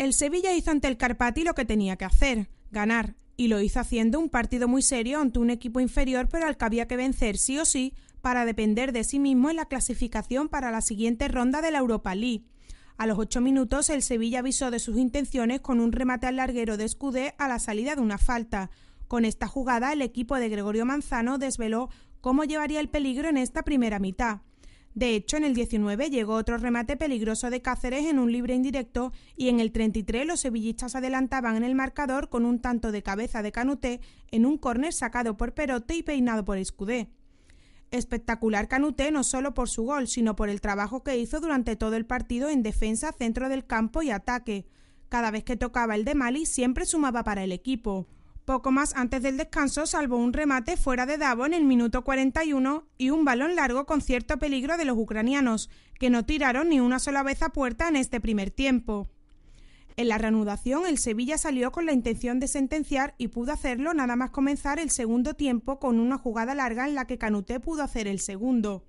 El Sevilla hizo ante el Carpati lo que tenía que hacer, ganar, y lo hizo haciendo un partido muy serio ante un equipo inferior pero al que había que vencer sí o sí para depender de sí mismo en la clasificación para la siguiente ronda de la Europa League. A los ocho minutos, el Sevilla avisó de sus intenciones con un remate al larguero de Escudé a la salida de una falta. Con esta jugada, el equipo de Gregorio Manzano desveló cómo llevaría el peligro en esta primera mitad. De hecho, en el 19 llegó otro remate peligroso de Cáceres en un libre indirecto y en el 33 los sevillistas adelantaban en el marcador con un tanto de cabeza de Canuté en un corner sacado por Perote y peinado por Escudé. Espectacular Canuté no solo por su gol, sino por el trabajo que hizo durante todo el partido en defensa, centro del campo y ataque. Cada vez que tocaba el de Mali siempre sumaba para el equipo. Poco más antes del descanso salvó un remate fuera de Davo en el minuto 41 y un balón largo con cierto peligro de los ucranianos, que no tiraron ni una sola vez a puerta en este primer tiempo. En la reanudación, el Sevilla salió con la intención de sentenciar y pudo hacerlo nada más comenzar el segundo tiempo con una jugada larga en la que Canuté pudo hacer el segundo.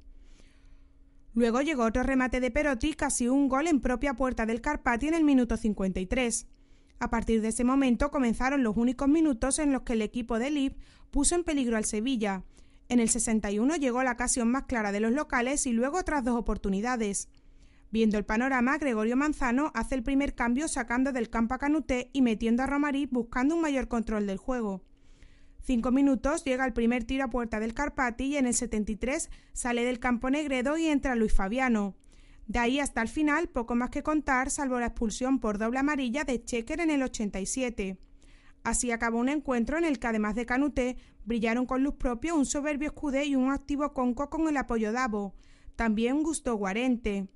Luego llegó otro remate de Perotti, casi un gol en propia puerta del Carpati en el minuto 53. A partir de ese momento comenzaron los únicos minutos en los que el equipo de Lib puso en peligro al Sevilla. En el 61 llegó la ocasión más clara de los locales y luego otras dos oportunidades. Viendo el panorama, Gregorio Manzano hace el primer cambio sacando del campo a Canuté y metiendo a Romarí buscando un mayor control del juego. Cinco minutos llega el primer tiro a puerta del Carpati y en el 73 sale del campo Negredo y entra Luis Fabiano. De ahí hasta el final, poco más que contar, salvo la expulsión por doble amarilla de Checker en el 87. Así acabó un encuentro en el que, además de Canute, brillaron con luz propia un soberbio Escudé y un activo Conco con el apoyo Davo, también Gusto Guarente.